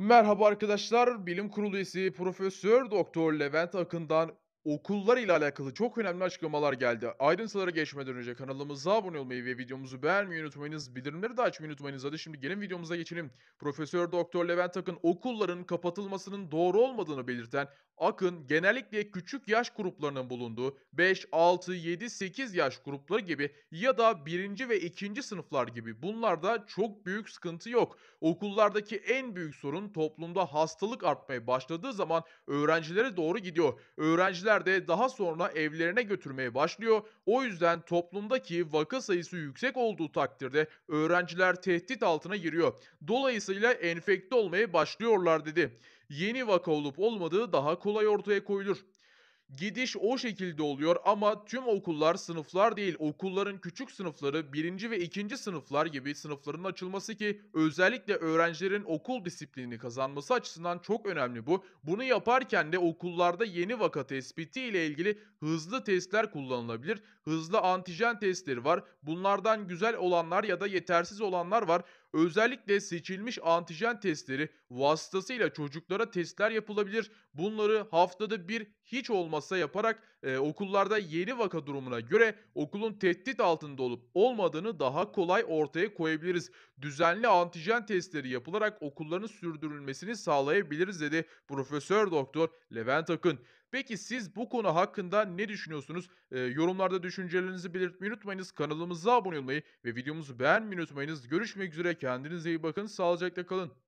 Merhaba arkadaşlar, Bilim Kurulu üyesi Profesör Doktor Levent Akın'dan okullar ile alakalı çok önemli açıklamalar geldi. Ayrıntılara geçmeden önce kanalımıza abone olmayı ve videomuzu beğenmeyi unutmayınız. Bildirimleri de açmayı unutmayınız. Hadi şimdi gelin videomuza geçelim. Profesör Doktor Levent Akın okulların kapatılmasının doğru olmadığını belirten Akın genellikle küçük yaş gruplarının bulunduğu 5, 6, 7, 8 yaş grupları gibi ya da 1. ve 2. sınıflar gibi bunlarda çok büyük sıkıntı yok. Okullardaki en büyük sorun toplumda hastalık artmaya başladığı zaman öğrencilere doğru gidiyor. Öğrenciler Aileler de daha sonra evlerine götürmeye başlıyor. O yüzden toplumdaki vaka sayısı yüksek olduğu takdirde öğrenciler tehdit altına giriyor. Dolayısıyla enfekte olmaya başlıyorlar dedi. Yeni vaka olup olmadığı daha kolay ortaya koyulur. Gidiş o şekilde oluyor ama tüm okullar sınıflar değil okulların küçük sınıfları birinci ve ikinci sınıflar gibi sınıfların açılması ki özellikle öğrencilerin okul disiplini kazanması açısından çok önemli bu. Bunu yaparken de okullarda yeni vaka tespiti ile ilgili hızlı testler kullanılabilir. Hızlı antijen testleri var. Bunlardan güzel olanlar ya da yetersiz olanlar var. Özellikle seçilmiş antijen testleri vasıtasıyla çocuklara testler yapılabilir. Bunları haftada bir hiç olmazsa yaparak e, okullarda yeni vaka durumuna göre okulun tehdit altında olup olmadığını daha kolay ortaya koyabiliriz. Düzenli antijen testleri yapılarak okulların sürdürülmesini sağlayabiliriz dedi Profesör Doktor Levent Akın. Peki siz bu konu hakkında ne düşünüyorsunuz? E, yorumlarda düşüncelerinizi belirtmeyi unutmayınız. Kanalımıza abone olmayı ve videomuzu beğenmeyi unutmayınız. Görüşmek üzere kendinize iyi bakın. Sağlıcakla kalın.